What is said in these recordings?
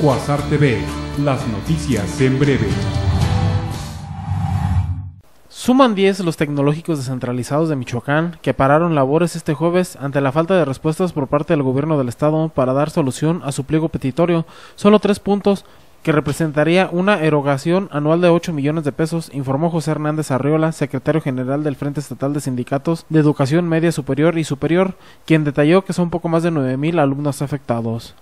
Cuasar TV, las noticias en breve. Suman 10 los tecnológicos descentralizados de Michoacán que pararon labores este jueves ante la falta de respuestas por parte del gobierno del estado para dar solución a su pliego petitorio. Solo tres puntos que representaría una erogación anual de 8 millones de pesos, informó José Hernández Arriola, secretario general del Frente Estatal de Sindicatos de Educación Media Superior y Superior, quien detalló que son poco más de 9 mil alumnos afectados.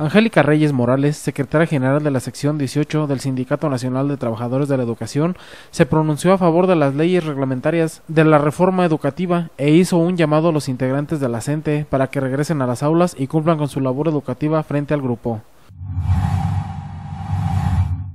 Angélica Reyes Morales, secretaria general de la sección 18 del Sindicato Nacional de Trabajadores de la Educación, se pronunció a favor de las leyes reglamentarias de la reforma educativa e hizo un llamado a los integrantes de la CENTE para que regresen a las aulas y cumplan con su labor educativa frente al grupo.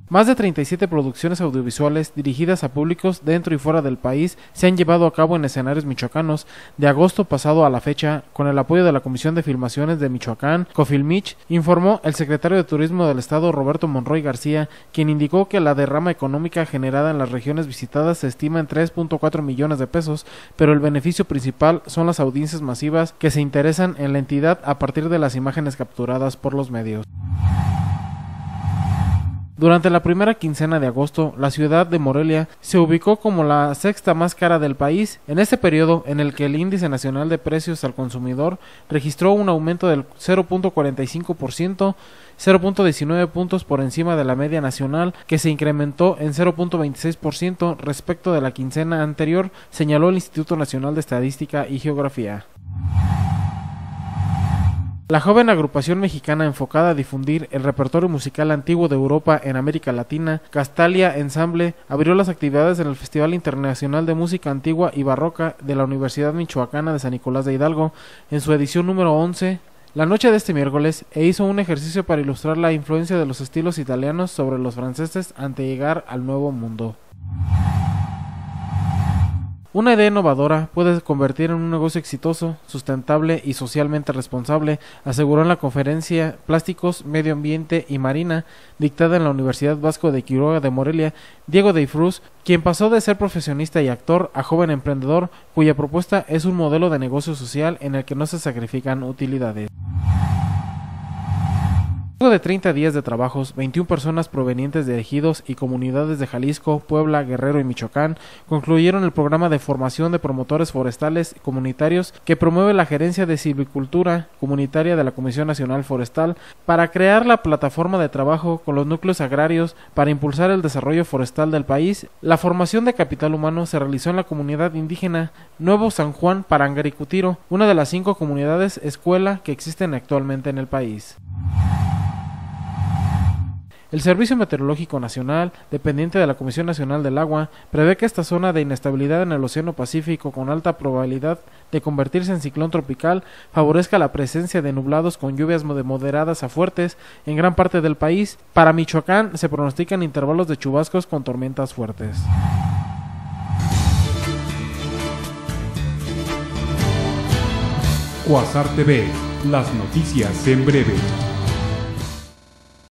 Más de 37 producciones audiovisuales dirigidas a públicos dentro y fuera del país se han llevado a cabo en escenarios michoacanos de agosto pasado a la fecha con el apoyo de la Comisión de Filmaciones de Michoacán, Cofilmich, informó el secretario de Turismo del Estado Roberto Monroy García, quien indicó que la derrama económica generada en las regiones visitadas se estima en 3.4 millones de pesos, pero el beneficio principal son las audiencias masivas que se interesan en la entidad a partir de las imágenes capturadas por los medios. Durante la primera quincena de agosto, la ciudad de Morelia se ubicó como la sexta más cara del país en este periodo en el que el índice nacional de precios al consumidor registró un aumento del 0.45%, 0.19 puntos por encima de la media nacional que se incrementó en 0.26% respecto de la quincena anterior, señaló el Instituto Nacional de Estadística y Geografía. La joven agrupación mexicana enfocada a difundir el repertorio musical antiguo de Europa en América Latina, Castalia Ensemble, abrió las actividades en el Festival Internacional de Música Antigua y Barroca de la Universidad Michoacana de San Nicolás de Hidalgo en su edición número 11 la noche de este miércoles e hizo un ejercicio para ilustrar la influencia de los estilos italianos sobre los franceses ante llegar al Nuevo Mundo. Una idea innovadora puede convertir en un negocio exitoso, sustentable y socialmente responsable, aseguró en la conferencia Plásticos, Medio Ambiente y Marina, dictada en la Universidad Vasco de Quiroga de Morelia, Diego de quien pasó de ser profesionista y actor a joven emprendedor, cuya propuesta es un modelo de negocio social en el que no se sacrifican utilidades. Luego de 30 días de trabajos, 21 personas provenientes de ejidos y comunidades de Jalisco, Puebla, Guerrero y Michoacán concluyeron el programa de formación de promotores forestales y comunitarios que promueve la Gerencia de Silvicultura Comunitaria de la Comisión Nacional Forestal para crear la plataforma de trabajo con los núcleos agrarios para impulsar el desarrollo forestal del país. La formación de capital humano se realizó en la comunidad indígena Nuevo San Juan Parangaricutiro, una de las cinco comunidades escuela que existen actualmente en el país. El Servicio Meteorológico Nacional, dependiente de la Comisión Nacional del Agua, prevé que esta zona de inestabilidad en el Océano Pacífico con alta probabilidad de convertirse en ciclón tropical favorezca la presencia de nublados con lluvias de moderadas a fuertes en gran parte del país. Para Michoacán se pronostican intervalos de chubascos con tormentas fuertes. Cuasar TV, las noticias en breve.